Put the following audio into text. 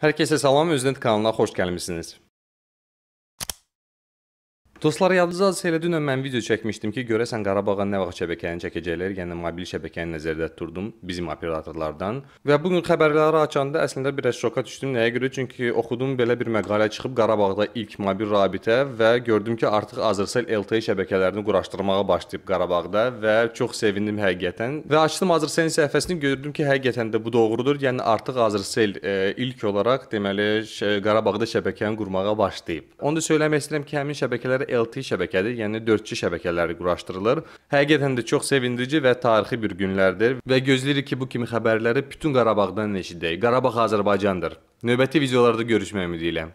Hər kəsə salam, Öznet kanalına xoş gəlmisiniz. Dostlar yadınızdadır, elə dünən mən video çəkmişdim ki, görəsən Qarabağa nə vaxt şəbəkəni çəkəcəklər, yəni mobil şəbəkəni nəzərdə tutdum bizim operatorlardan. Və bu gün xəbərləri açanda əslində biraz şoka düşdüm. Nəyə görə? Çünki oxudum belə bir məqalə çıxıb Qarabağda ilk mobil rabitə və gördüm ki, artıq Azercell LTE şəbəkələrini quraşdırmağa başlayıb Qarabağda və çox sevindim həqiqətən. Və açdım Azercell səhifəsini, gördüm ki, həqiqətən də bu doğrudur. Yəni artıq Azercell ilk olaraq deməli Qarabağda şəbəkəni qurmağa başlayıb. Onu da söyləmək istəyirəm ki, həmin şəbəkələr LTE şəbəkədir, yəni 4G şəbəkələri quraşdırılır. Həqiqətən də çox sevindirici və tarixi bir günlərdir və gözləyirik ki, bu kimi xəbərləri bütün Qarabağdan eşidək. Qarabağ Azərbaycandır. Növbəti videolarda görüşmək ümidi ilə.